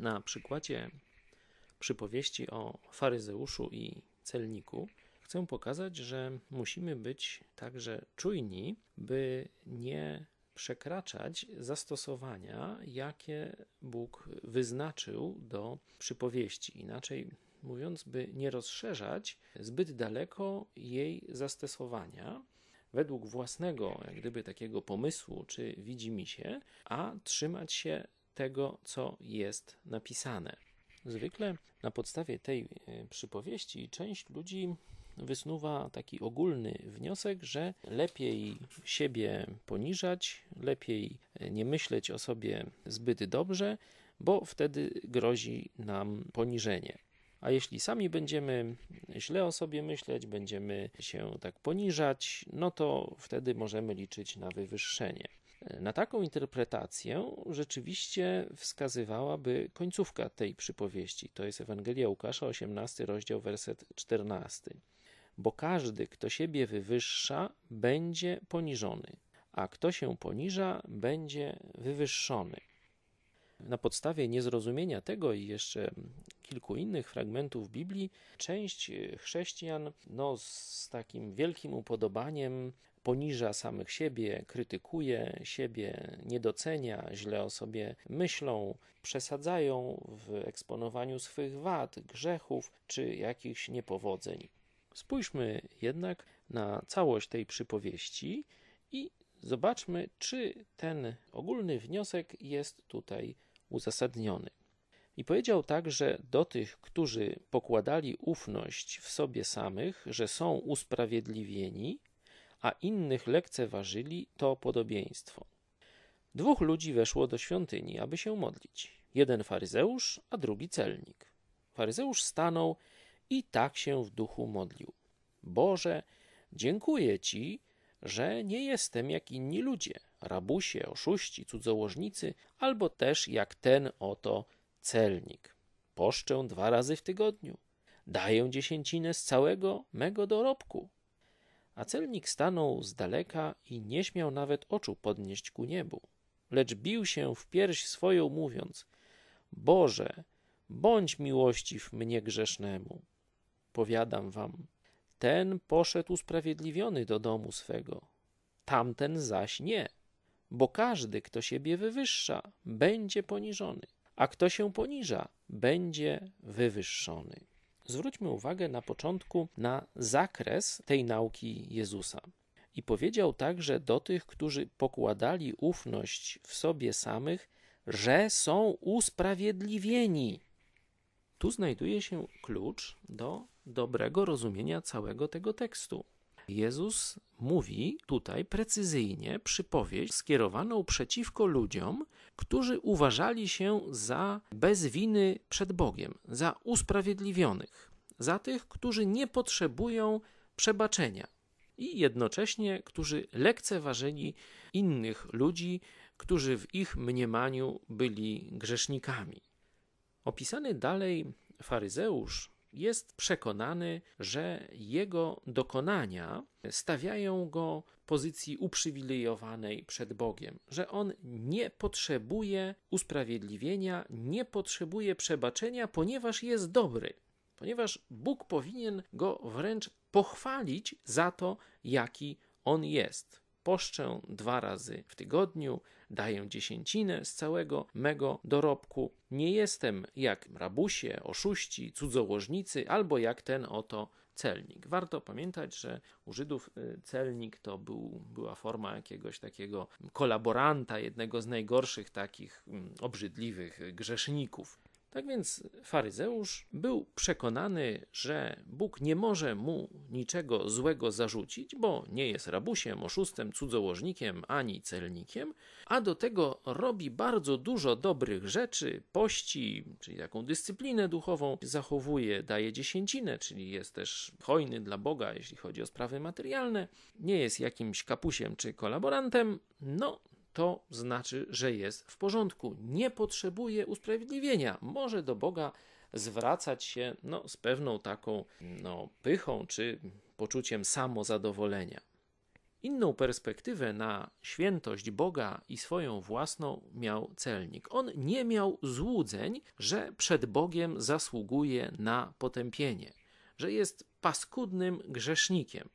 Na przykładzie przypowieści o faryzeuszu i celniku chcę pokazać, że musimy być także czujni, by nie przekraczać zastosowania, jakie Bóg wyznaczył do przypowieści. Inaczej mówiąc, by nie rozszerzać zbyt daleko jej zastosowania według własnego, jak gdyby takiego pomysłu czy się, a trzymać się tego, co jest napisane. Zwykle na podstawie tej e, przypowieści część ludzi wysnuwa taki ogólny wniosek, że lepiej siebie poniżać, lepiej e, nie myśleć o sobie zbyt dobrze, bo wtedy grozi nam poniżenie. A jeśli sami będziemy źle o sobie myśleć, będziemy się tak poniżać, no to wtedy możemy liczyć na wywyższenie. Na taką interpretację rzeczywiście wskazywałaby końcówka tej przypowieści. To jest Ewangelia Łukasza, 18 rozdział, werset 14. Bo każdy, kto siebie wywyższa, będzie poniżony, a kto się poniża, będzie wywyższony. Na podstawie niezrozumienia tego i jeszcze kilku innych fragmentów Biblii, część chrześcijan no, z takim wielkim upodobaniem poniża samych siebie, krytykuje siebie, niedocenia, źle o sobie myślą, przesadzają w eksponowaniu swych wad, grzechów czy jakichś niepowodzeń. Spójrzmy jednak na całość tej przypowieści i zobaczmy, czy ten ogólny wniosek jest tutaj uzasadniony. I powiedział także do tych, którzy pokładali ufność w sobie samych, że są usprawiedliwieni, a innych lekceważyli to podobieństwo. Dwóch ludzi weszło do świątyni, aby się modlić. Jeden faryzeusz, a drugi celnik. Faryzeusz stanął i tak się w duchu modlił. Boże, dziękuję Ci, że nie jestem jak inni ludzie, rabusie, oszuści, cudzołożnicy, albo też jak ten oto celnik. Poszczę dwa razy w tygodniu. Daję dziesięcinę z całego mego dorobku a celnik stanął z daleka i nie śmiał nawet oczu podnieść ku niebu, lecz bił się w pierś swoją, mówiąc: Boże, bądź miłościw mnie grzesznemu. Powiadam wam, ten poszedł usprawiedliwiony do domu swego, tamten zaś nie. Bo każdy, kto siebie wywyższa, będzie poniżony, a kto się poniża, będzie wywyższony. Zwróćmy uwagę na początku na zakres tej nauki Jezusa. I powiedział także do tych, którzy pokładali ufność w sobie samych, że są usprawiedliwieni. Tu znajduje się klucz do dobrego rozumienia całego tego tekstu. Jezus mówi tutaj precyzyjnie przypowieść skierowaną przeciwko ludziom, którzy uważali się za bez winy przed Bogiem, za usprawiedliwionych, za tych, którzy nie potrzebują przebaczenia i jednocześnie, którzy lekceważyli innych ludzi, którzy w ich mniemaniu byli grzesznikami. Opisany dalej faryzeusz jest przekonany, że jego dokonania stawiają go w pozycji uprzywilejowanej przed Bogiem, że on nie potrzebuje usprawiedliwienia, nie potrzebuje przebaczenia, ponieważ jest dobry, ponieważ Bóg powinien go wręcz pochwalić za to, jaki on jest. Poszczę dwa razy w tygodniu, daję dziesięcinę z całego mego dorobku. Nie jestem jak rabusie, oszuści, cudzołożnicy albo jak ten oto celnik. Warto pamiętać, że u Żydów y, celnik to był, była forma jakiegoś takiego kolaboranta, jednego z najgorszych takich mm, obrzydliwych grzeszników. Tak więc faryzeusz był przekonany, że Bóg nie może mu niczego złego zarzucić, bo nie jest rabusiem, oszustem, cudzołożnikiem ani celnikiem, a do tego robi bardzo dużo dobrych rzeczy, pości, czyli taką dyscyplinę duchową zachowuje, daje dziesięcinę, czyli jest też hojny dla Boga, jeśli chodzi o sprawy materialne, nie jest jakimś kapusiem czy kolaborantem, no to znaczy, że jest w porządku, nie potrzebuje usprawiedliwienia, może do Boga zwracać się no, z pewną taką no, pychą czy poczuciem samozadowolenia. Inną perspektywę na świętość Boga i swoją własną miał celnik. On nie miał złudzeń, że przed Bogiem zasługuje na potępienie, że jest paskudnym grzesznikiem.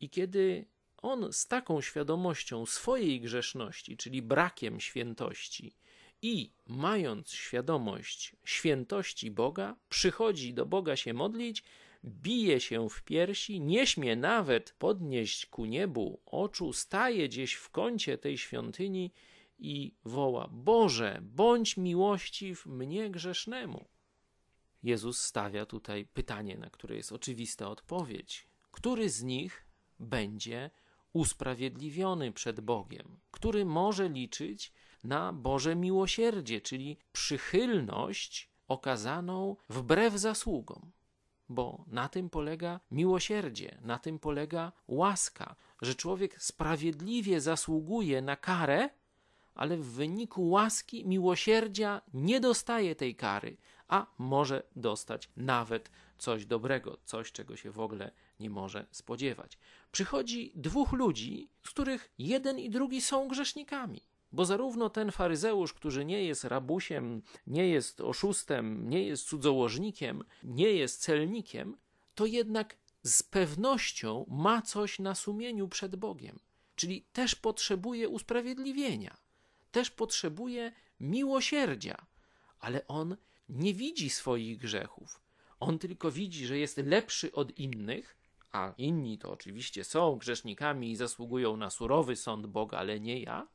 I kiedy on z taką świadomością swojej grzeszności, czyli brakiem świętości, i mając świadomość świętości Boga, przychodzi do Boga się modlić, bije się w piersi, nie śmie nawet podnieść ku niebu oczu, staje gdzieś w kącie tej świątyni i woła: Boże, bądź miłościw mnie grzesznemu. Jezus stawia tutaj pytanie, na które jest oczywista odpowiedź: który z nich będzie usprawiedliwiony przed Bogiem, który może liczyć na Boże miłosierdzie, czyli przychylność okazaną wbrew zasługom. Bo na tym polega miłosierdzie, na tym polega łaska, że człowiek sprawiedliwie zasługuje na karę, ale w wyniku łaski miłosierdzia nie dostaje tej kary, a może dostać nawet coś dobrego, coś, czego się w ogóle nie może spodziewać. Przychodzi dwóch ludzi, z których jeden i drugi są grzesznikami. Bo zarówno ten faryzeusz, który nie jest rabusiem, nie jest oszustem, nie jest cudzołożnikiem, nie jest celnikiem, to jednak z pewnością ma coś na sumieniu przed Bogiem, czyli też potrzebuje usprawiedliwienia, też potrzebuje miłosierdzia, ale on nie widzi swoich grzechów. On tylko widzi, że jest lepszy od innych, a inni to oczywiście są grzesznikami i zasługują na surowy sąd Boga, ale nie ja.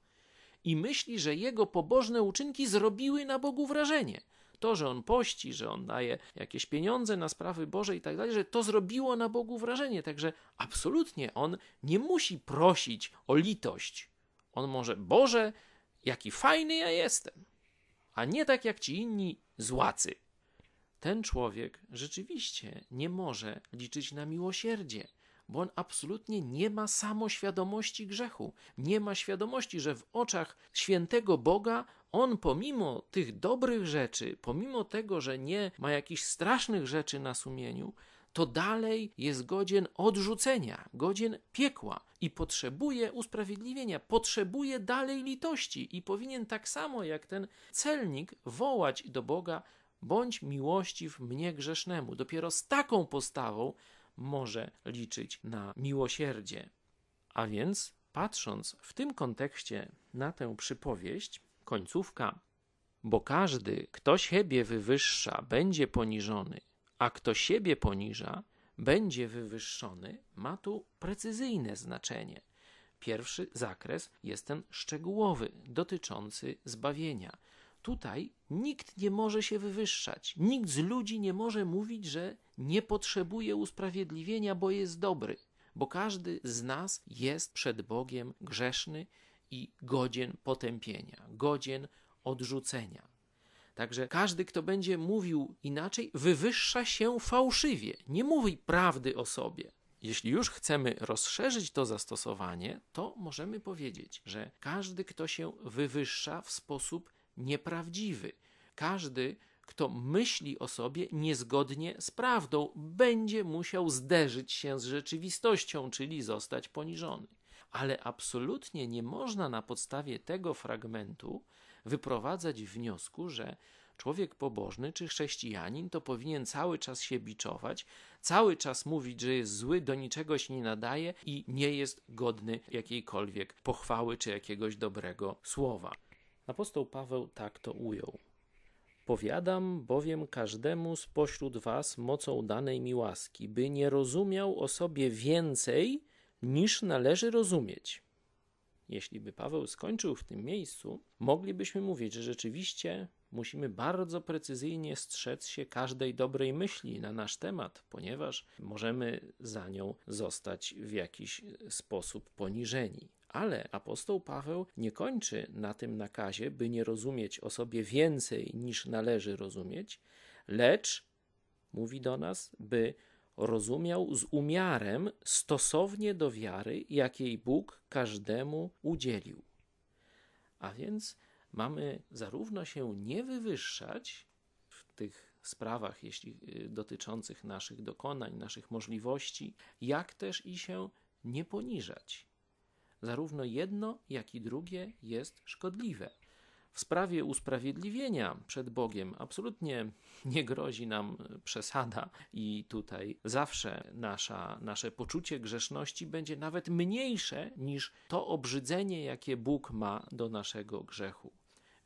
I myśli, że jego pobożne uczynki zrobiły na Bogu wrażenie. To, że on pości, że on daje jakieś pieniądze na sprawy Boże i tak dalej, że to zrobiło na Bogu wrażenie. Także absolutnie on nie musi prosić o litość. On może, Boże, jaki fajny ja jestem, a nie tak jak ci inni z łacy. Ten człowiek rzeczywiście nie może liczyć na miłosierdzie, bo on absolutnie nie ma samoświadomości grzechu, nie ma świadomości, że w oczach świętego Boga on pomimo tych dobrych rzeczy, pomimo tego, że nie ma jakichś strasznych rzeczy na sumieniu, to dalej jest godzien odrzucenia, godzien piekła i potrzebuje usprawiedliwienia, potrzebuje dalej litości i powinien tak samo jak ten celnik wołać do Boga: bądź miłościw mnie grzesznemu. Dopiero z taką postawą może liczyć na miłosierdzie. A więc, patrząc w tym kontekście na tę przypowieść, końcówka, bo każdy, kto siebie wywyższa, będzie poniżony, a kto siebie poniża, będzie wywyższony, ma tu precyzyjne znaczenie. Pierwszy zakres jest ten szczegółowy, dotyczący zbawienia. Tutaj nikt nie może się wywyższać, nikt z ludzi nie może mówić, że nie potrzebuje usprawiedliwienia, bo jest dobry, bo każdy z nas jest przed Bogiem grzeszny i godzien potępienia, godzien odrzucenia. Także każdy, kto będzie mówił inaczej, wywyższa się fałszywie, nie mówi prawdy o sobie. Jeśli już chcemy rozszerzyć to zastosowanie, to możemy powiedzieć, że każdy, kto się wywyższa w sposób nieprawdziwy, każdy, kto myśli o sobie niezgodnie z prawdą, będzie musiał zderzyć się z rzeczywistością, czyli zostać poniżony. Ale absolutnie nie można na podstawie tego fragmentu wyprowadzać wniosku, że człowiek pobożny czy chrześcijanin to powinien cały czas się biczować, cały czas mówić, że jest zły, do niczego się nie nadaje i nie jest godny jakiejkolwiek pochwały czy jakiegoś dobrego słowa. Apostoł Paweł tak to ujął. Powiadam bowiem każdemu spośród was mocą danej mi łaski, by nie rozumiał o sobie więcej niż należy rozumieć jeśli by Paweł skończył w tym miejscu, moglibyśmy mówić, że rzeczywiście musimy bardzo precyzyjnie strzec się każdej dobrej myśli na nasz temat, ponieważ możemy za nią zostać w jakiś sposób poniżeni. Ale apostoł Paweł nie kończy na tym nakazie, by nie rozumieć o sobie więcej niż należy rozumieć, lecz mówi do nas, by rozumiał z umiarem stosownie do wiary, jakiej Bóg każdemu udzielił. A więc mamy zarówno się nie wywyższać w tych sprawach jeśli y, dotyczących naszych dokonań, naszych możliwości, jak też i się nie poniżać. Zarówno jedno, jak i drugie jest szkodliwe w sprawie usprawiedliwienia przed Bogiem absolutnie nie grozi nam przesada, i tutaj zawsze nasza, nasze poczucie grzeszności będzie nawet mniejsze niż to obrzydzenie, jakie Bóg ma do naszego grzechu.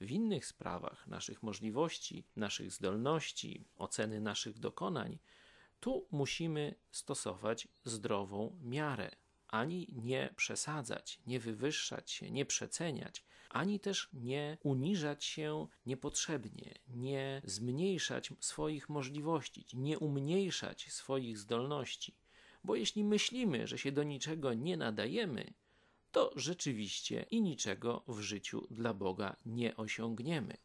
W innych sprawach naszych możliwości, naszych zdolności, oceny naszych dokonań, tu musimy stosować zdrową miarę ani nie przesadzać, nie wywyższać się, nie przeceniać, ani też nie uniżać się niepotrzebnie, nie zmniejszać swoich możliwości, nie umniejszać swoich zdolności. Bo jeśli myślimy, że się do niczego nie nadajemy, to rzeczywiście i niczego w życiu dla Boga nie osiągniemy.